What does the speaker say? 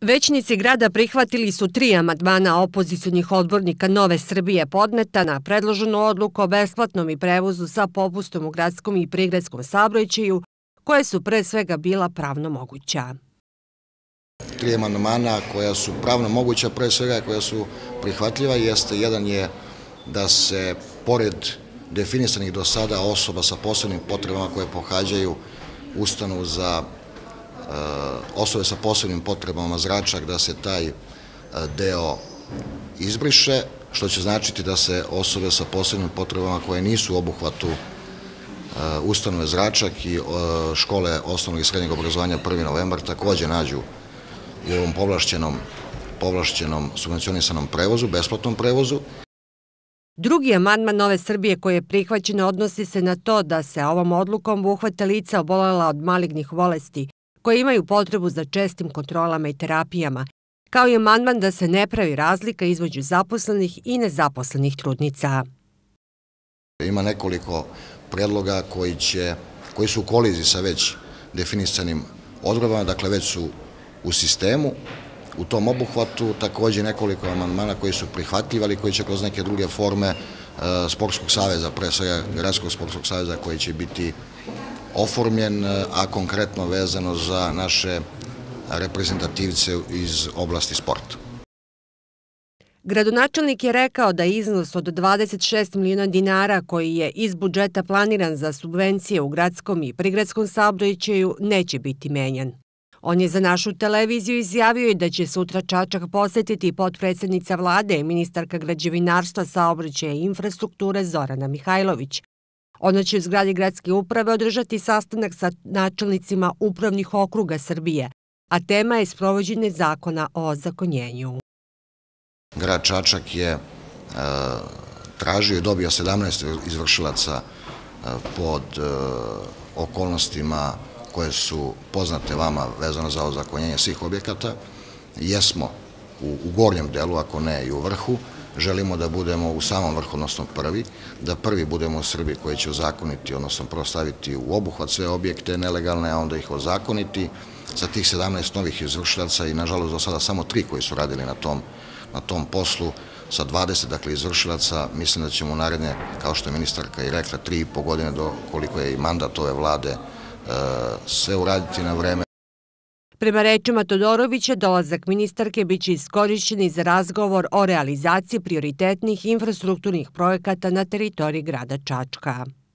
Većnici grada prihvatili su tri amadmana opozicijonih odbornika Nove Srbije podneta na predloženu odluku o besplatnom i prevozu sa popustom u gradskom i prigradskom sabroćaju, koje su pre svega bila pravno moguća. Tri amandmana koja su pravno moguća, pre svega koja su prihvatljiva, jeste jedan je da se pored definisanih do sada osoba sa posebnim potrebama koje pohađaju ustanu za Eh, osobe sa posebnim potrebama zračak da se taj eh, deo izbriše, što će značiti da se osobe sa posebnim potrebama koje nisu u obuhvatu eh, ustanove zračak i škole osnovnog i srednjeg obrazovanja 1. novembar takođe nađu u ovom povlašćenom, povlašćenom subvencionisanom prevozu, besplatnom prevozu. Drugi amandman Nove Srbije koji je prihvaćen odnosi se na to da se ovom odlukom uhvate lica obolela od malignih bolesti, koje imaju potrebu za čestim kontrolama i terapijama, kao i amandman da se ne pravi razlika između zaposlenih i nezaposlenih trudnica. Ima nekoliko predloga koji, će, koji su u kolizi sa već definisanim odredbama, dakle već su u sistemu, u tom obuhvatu takođe nekoliko amandmana koji su prihvatljivali, koji će kroz neke druge forme e, Sportskog saveza, pre svega Gradskog Sportskog saveza koji će biti oformljen, e, a konkretno vezano za naše reprezentativce iz oblasti sporta. Gradonačelnik je rekao da iznos od 26 miliona dinara koji je iz budžeta planiran za subvencije u gradskom i prigradskom saobraćaju neće biti menjan. On je za našu televiziju izjavio i da će sutra Čačak posetiti potpredsednica vlade, ministarka građevinarstva, saobraćaja i infrastrukture Zorana Mihajlović, Ona će u zgradi gradske uprave održati sastanak sa načelnicima upravnih okruga Srbije, a tema je sprovođenje zakona o zakonjenju. Grad Čačak je e, tražio i dobio 17 izvršilaca e, pod e, okolnostima koje su poznate vama vezano za ozakonjenje svih objekata. Jesmo u gornjem delu, ako ne i u vrhu, Želimo da budemo u samom vrhu, odnosno prvi, da prvi budemo Srbi koji će ozakoniti, odnosno prostaviti u obuhvat sve objekte nelegalne, a onda ih ozakoniti. Sa tih 17 novih izvršilaca i nažalost do sada samo tri koji su radili na tom, na tom poslu, sa 20 dakle, izvršilaca, mislim da ćemo naredne, kao što je ministarka i rekla, tri i po godine do koliko je i mandat ove vlade, e, sve uraditi na vreme, Prema rečima Todorovića, dolazak ministarke biće iskorišćen i za razgovor o realizaciji prioritetnih infrastrukturnih projekata na teritoriji grada Čačka.